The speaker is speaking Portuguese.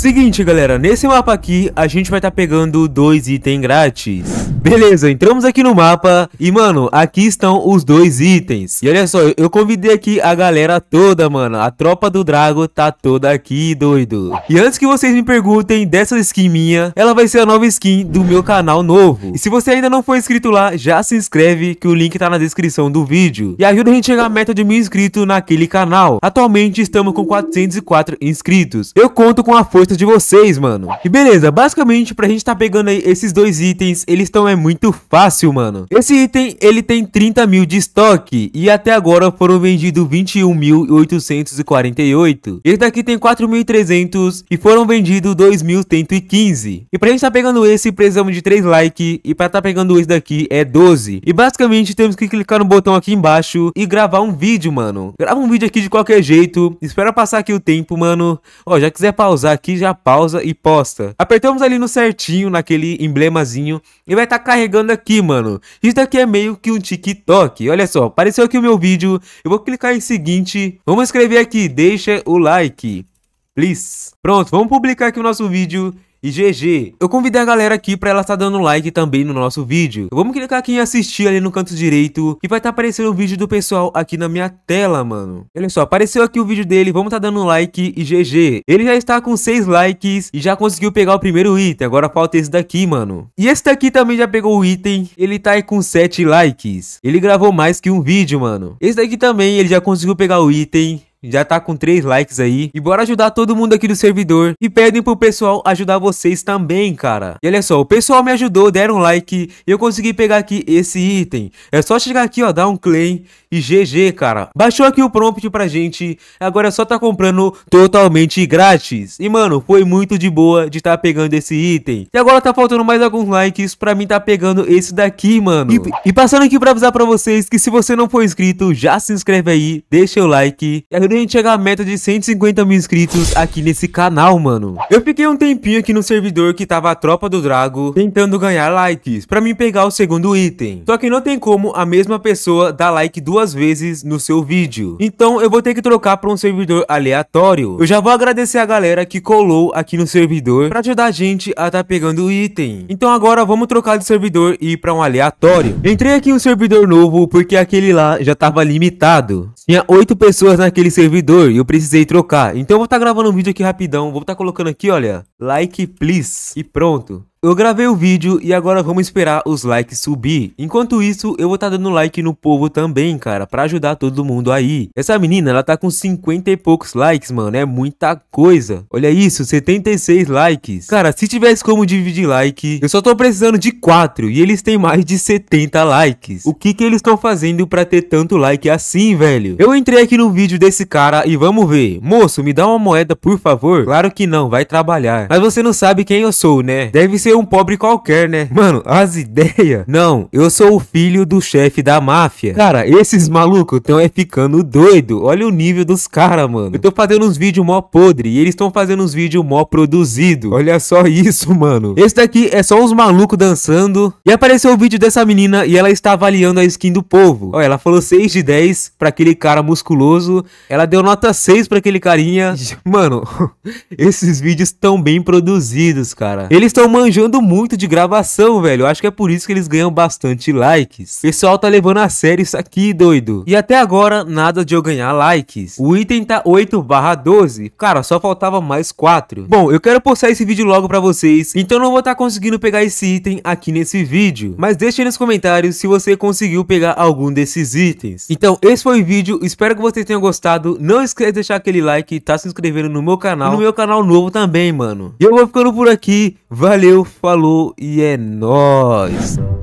Seguinte, galera, nesse mapa aqui a gente vai estar tá pegando dois itens grátis. Beleza, entramos aqui no mapa e, mano, aqui estão os dois itens. E olha só, eu convidei aqui a galera toda, mano. A tropa do Drago tá toda aqui, doido. E antes que vocês me perguntem dessa skin minha, ela vai ser a nova skin do meu canal novo. E se você ainda não for inscrito lá, já se inscreve que o link tá na descrição do vídeo. E ajuda a gente a chegar à meta de mil inscritos naquele canal. Atualmente estamos com 404 inscritos. Eu conto com a força de vocês, mano. E beleza, basicamente pra gente tá pegando aí esses dois itens, eles estão é muito fácil, mano. Esse item, ele tem 30 mil de estoque e até agora foram vendidos 21.848. Esse daqui tem 4.300 e foram vendidos 2.115. E pra gente tá pegando esse, precisamos de 3 likes e pra tá pegando esse daqui é 12. E basicamente temos que clicar no botão aqui embaixo e gravar um vídeo, mano. Grava um vídeo aqui de qualquer jeito, espera passar aqui o tempo, mano. Ó, já quiser pausar aqui, já pausa e posta. Apertamos ali no certinho, naquele emblemazinho e vai estar tá carregando aqui, mano. Isso daqui é meio que um TikTok. Olha só, apareceu aqui o meu vídeo. Eu vou clicar em seguinte. Vamos escrever aqui, deixa o like, please. Pronto, vamos publicar aqui o nosso vídeo. E GG, eu convidei a galera aqui pra ela estar tá dando like também no nosso vídeo. Vamos clicar aqui em assistir ali no canto direito e vai estar tá aparecendo o vídeo do pessoal aqui na minha tela, mano. Olha só, apareceu aqui o vídeo dele, vamos tá dando like e GG. Ele já está com 6 likes e já conseguiu pegar o primeiro item, agora falta esse daqui, mano. E esse daqui também já pegou o item, ele tá aí com 7 likes. Ele gravou mais que um vídeo, mano. Esse daqui também, ele já conseguiu pegar o item, já tá com 3 likes aí. E bora ajudar todo mundo aqui do servidor. E pedem pro pessoal ajudar vocês também, cara. E olha só, o pessoal me ajudou, deram um like e eu consegui pegar aqui esse item. É só chegar aqui, ó, dar um claim e GG, cara. Baixou aqui o prompt pra gente. Agora é só tá comprando totalmente grátis. E, mano, foi muito de boa de tá pegando esse item. E agora tá faltando mais alguns likes pra mim tá pegando esse daqui, mano. E, e passando aqui pra avisar pra vocês que se você não for inscrito, já se inscreve aí, deixa o like. E a gente chegar a meta de 150 mil inscritos aqui nesse canal, mano. Eu fiquei um tempinho aqui no servidor que tava a tropa do Drago tentando ganhar likes pra mim pegar o segundo item. Só que não tem como a mesma pessoa dar like duas vezes no seu vídeo. Então eu vou ter que trocar pra um servidor aleatório. Eu já vou agradecer a galera que colou aqui no servidor pra ajudar a gente a tá pegando o item. Então agora vamos trocar de servidor e ir pra um aleatório. Entrei aqui em um servidor novo porque aquele lá já tava limitado. Tinha oito pessoas naquele servidor servidor e eu precisei trocar. Então eu vou estar tá gravando um vídeo aqui rapidão. Vou estar tá colocando aqui, olha, like please e pronto. Eu gravei o vídeo e agora vamos esperar os likes subir. Enquanto isso, eu vou estar tá dando like no povo também, cara, pra ajudar todo mundo aí. Essa menina, ela tá com 50 e poucos likes, mano, é muita coisa. Olha isso, 76 likes. Cara, se tivesse como dividir like, eu só tô precisando de 4 e eles têm mais de 70 likes. O que que eles estão fazendo pra ter tanto like assim, velho? Eu entrei aqui no vídeo desse cara e vamos ver. Moço, me dá uma moeda, por favor? Claro que não, vai trabalhar. Mas você não sabe quem eu sou, né? Deve ser ser um pobre qualquer, né? Mano, as ideias. Não, eu sou o filho do chefe da máfia. Cara, esses malucos estão é ficando doido. Olha o nível dos caras, mano. Eu tô fazendo uns vídeos mó podre e eles estão fazendo uns vídeos mó produzido. Olha só isso, mano. Esse daqui é só uns malucos dançando. E apareceu o vídeo dessa menina e ela está avaliando a skin do povo. Olha, ela falou 6 de 10 pra aquele cara musculoso. Ela deu nota 6 pra aquele carinha. Mano, esses vídeos tão bem produzidos, cara. Eles estão manjando elogiando muito de gravação, velho. Eu acho que é por isso que eles ganham bastante likes. O pessoal tá levando a sério isso aqui, doido. E até agora, nada de eu ganhar likes. O item tá 8 barra 12. Cara, só faltava mais 4. Bom, eu quero postar esse vídeo logo pra vocês, então não vou estar tá conseguindo pegar esse item aqui nesse vídeo. Mas deixe nos comentários se você conseguiu pegar algum desses itens. Então, esse foi o vídeo. Espero que vocês tenham gostado. Não esqueça de deixar aquele like, tá se inscrevendo no meu canal. E no meu canal novo também, mano. E eu vou ficando por aqui. Valeu, falou e é nóis!